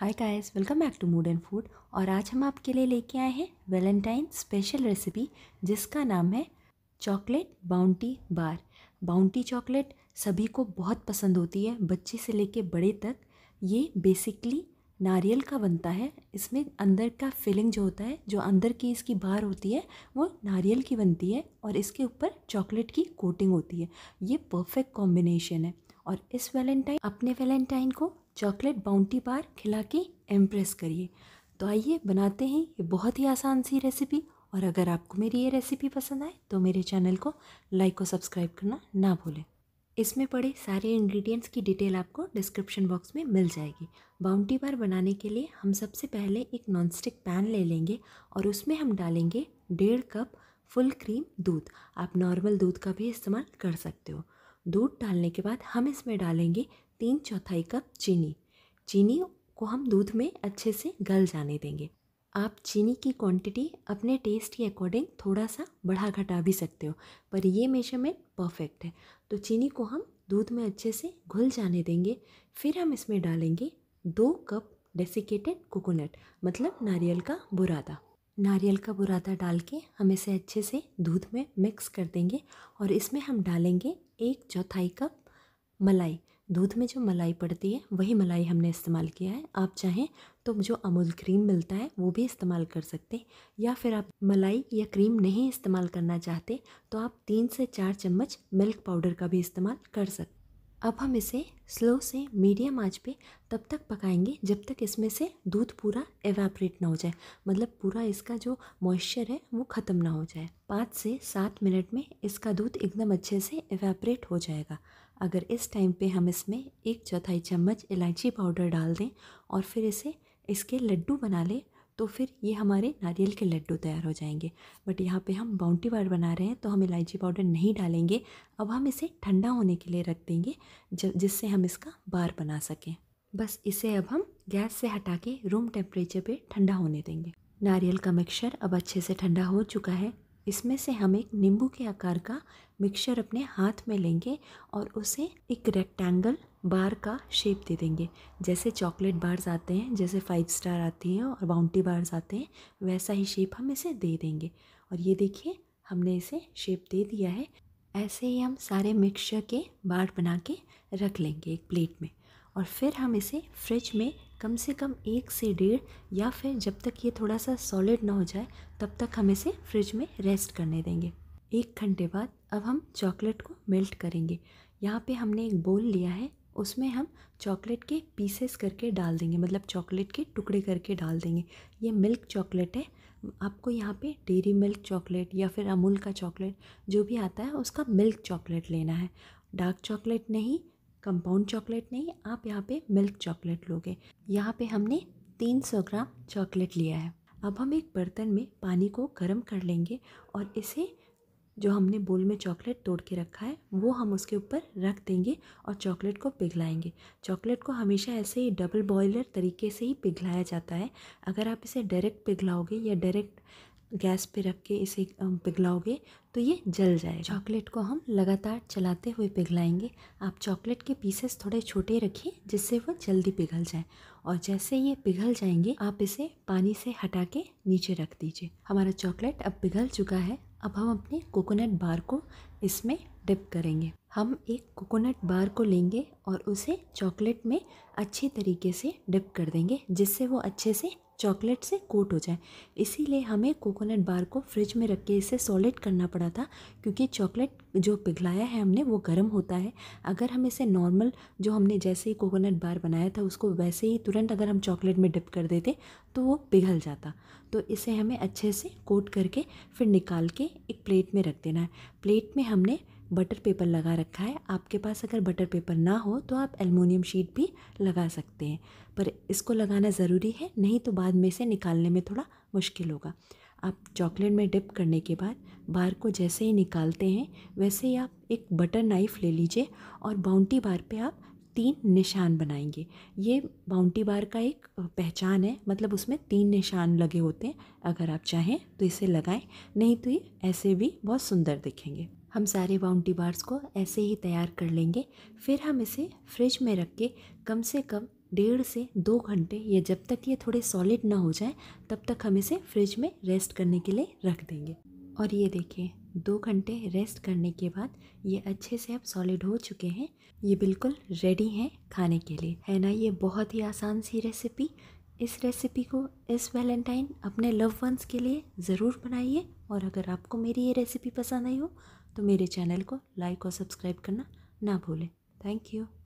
hi guys welcome back to mood and food और आज हम आपके लिए लेके आए हैं वैलेंटाइन स्पेशल रेसिपी जिसका नाम है chocolate bounty bar bounty chocolate सभी को बहुत पसंद होती है बच्चे से लेके बड़े तक ये बेसिकली नारियल का बनता है इसमें अंदर का फिलिंग जो होता है जो अंदर की इसकी बार होती है वो नारियल की बनती है और इसके ऊपर चॉकलेट की कोटिंग होती है ये परफेक्ट कॉम्बिनेशन है और इस वैलेंटाइन अपने वैलेंटाइन को चॉकलेट बाउंटी बार खिला के एम्प्रेस करिए तो आइए बनाते हैं ये बहुत ही आसान सी रेसिपी और अगर आपको मेरी ये रेसिपी पसंद आए तो मेरे चैनल को लाइक और सब्सक्राइब करना ना भूलें इसमें पड़े सारे इंग्रेडिएंट्स की डिटेल आपको डिस्क्रिप्शन बॉक्स में मिल जाएगी बाउंटी बार बनाने के लिए हम सबसे पहले एक नॉनस्टिक पैन ले लेंगे और उसमें हम डालेंगे डेढ़ कप फुल क्रीम दूध आप नॉर्मल दूध का भी इस्तेमाल कर सकते हो दूध डालने के बाद हम इसमें डालेंगे तीन चौथाई कप चीनी चीनी को हम दूध में अच्छे से गल जाने देंगे आप चीनी की क्वांटिटी अपने टेस्ट के अकॉर्डिंग थोड़ा सा बढ़ा घटा भी सकते हो पर ये मेजरमेंट परफेक्ट है तो चीनी को हम दूध में अच्छे से घुल जाने देंगे फिर हम इसमें डालेंगे दो कप डेसिकेटेड कोकोनट मतलब नारियल का बुरादा नारियल का बुरादा डाल के हम इसे अच्छे से दूध में मिक्स कर देंगे और इसमें हम डालेंगे एक चौथाई कप मलाई दूध में जो मलाई पड़ती है वही मलाई हमने इस्तेमाल किया है आप चाहें तो जो अमूल क्रीम मिलता है वो भी इस्तेमाल कर सकते हैं या फिर आप मलाई या क्रीम नहीं इस्तेमाल करना चाहते तो आप तीन से चार चम्मच मिल्क पाउडर का भी इस्तेमाल कर सकते अब हम इसे स्लो से मीडियम आंच पे तब तक पकाएंगे जब तक इसमें से दूध पूरा एवेपरेट ना हो जाए मतलब पूरा इसका जो मॉइस्चर है वो ख़त्म ना हो जाए पाँच से सात मिनट में इसका दूध एकदम अच्छे से एवेपरेट हो जाएगा अगर इस टाइम पे हम इसमें एक चौथाई चम्मच इलायची पाउडर डाल दें और फिर इसे इसके लड्डू बना लें तो फिर ये हमारे नारियल के लड्डू तैयार हो जाएंगे बट यहाँ पे हम बाउंटी बार बना रहे हैं तो हम इलायची पाउडर नहीं डालेंगे अब हम इसे ठंडा होने के लिए रख देंगे जिससे हम इसका बार बना सकें बस इसे अब हम गैस से हटा के रूम टेम्परेचर पर ठंडा होने देंगे नारियल का मिक्सचर अब अच्छे से ठंडा हो चुका है इसमें से हम एक नींबू के आकार का मिक्सचर अपने हाथ में लेंगे और उसे एक रेक्टेंगल बार का शेप दे देंगे जैसे चॉकलेट बार्स आते हैं जैसे फाइव स्टार आती हैं और बाउंटी बार्स आते हैं वैसा ही शेप हम इसे दे देंगे और ये देखिए हमने इसे शेप दे दिया है ऐसे ही हम सारे मिक्सचर के बार बना के रख लेंगे एक प्लेट में और फिर हम इसे फ्रिज में कम से कम एक से डेढ़ या फिर जब तक ये थोड़ा सा सॉलिड ना हो जाए तब तक हम इसे फ्रिज में रेस्ट करने देंगे एक घंटे बाद अब हम चॉकलेट को मेल्ट करेंगे यहाँ पे हमने एक बोल लिया है उसमें हम चॉकलेट के पीसेस करके डाल देंगे मतलब चॉकलेट के टुकड़े करके डाल देंगे ये मिल्क चॉकलेट है आपको यहाँ पे डेरी मिल्क चॉकलेट या फिर अमूल का चॉकलेट जो भी आता है उसका मिल्क चॉकलेट लेना है डार्क चॉकलेट नहीं कंपाउंड चॉकलेट नहीं आप यहाँ पे मिल्क चॉकलेट लोगे यहाँ पे हमने 300 ग्राम चॉकलेट लिया है अब हम एक बर्तन में पानी को गर्म कर लेंगे और इसे जो हमने बोल में चॉकलेट तोड़ के रखा है वो हम उसके ऊपर रख देंगे और चॉकलेट को पिघलाएंगे चॉकलेट को हमेशा ऐसे ही डबल बॉयलर तरीके से ही पिघलाया जाता है अगर आप इसे डायरेक्ट पिघलाओगे या डायरेक्ट गैस पे रख के इसे पिघलाओगे तो ये जल जाएगा चॉकलेट को हम लगातार चलाते हुए पिघलाएंगे आप चॉकलेट के पीसेस थोड़े छोटे रखिए जिससे वो जल्दी पिघल जाए और जैसे ये पिघल जाएंगे आप इसे पानी से हटा के नीचे रख दीजिए हमारा चॉकलेट अब पिघल चुका है अब हम अपने कोकोनट बार को इसमें डिप करेंगे हम एक कोकोनट बार को लेंगे और उसे चॉकलेट में अच्छे तरीके से डिप कर देंगे जिससे वो अच्छे से चॉकलेट से कोट हो जाए इसीलिए हमें कोकोनट बार को फ्रिज में रख के इसे सॉलिड करना पड़ा था क्योंकि चॉकलेट जो पिघलाया है हमने वो गर्म होता है अगर हम इसे नॉर्मल जो हमने जैसे ही कोकोनट बार बनाया था उसको वैसे ही तुरंत अगर हम चॉकलेट में डिप कर देते तो वो पिघल जाता तो इसे हमें अच्छे से कोट करके फिर निकाल के एक प्लेट में रख देना है प्लेट में हमने बटर पेपर लगा रखा है आपके पास अगर बटर पेपर ना हो तो आप एलमोनियम शीट भी लगा सकते हैं पर इसको लगाना ज़रूरी है नहीं तो बाद में से निकालने में थोड़ा मुश्किल होगा आप चॉकलेट में डिप करने के बाद बार को जैसे ही निकालते हैं वैसे ही आप एक बटर नाइफ़ ले लीजिए और बाउंटी बार पे आप तीन निशान बनाएंगे ये बाउंटी बार का एक पहचान है मतलब उसमें तीन निशान लगे होते हैं अगर आप चाहें तो इसे लगाएं नहीं तो ये ऐसे भी बहुत सुंदर दिखेंगे हम सारे बाउंड्री बार्स को ऐसे ही तैयार कर लेंगे फिर हम इसे फ्रिज में रख के कम से कम डेढ़ से दो घंटे या जब तक ये थोड़े सॉलिड ना हो जाए तब तक हम इसे फ्रिज में रेस्ट करने के लिए रख देंगे और ये देखिए दो घंटे रेस्ट करने के बाद ये अच्छे से अब सॉलिड हो चुके हैं ये बिल्कुल रेडी हैं खाने के लिए है ना ये बहुत ही आसान सी रेसिपी इस रेसिपी को इस वैलेंटाइन अपने लव वंस के लिए ज़रूर बनाइए और अगर आपको मेरी ये रेसिपी पसंद आई हो तो मेरे चैनल को लाइक और सब्सक्राइब करना ना भूलें थैंक यू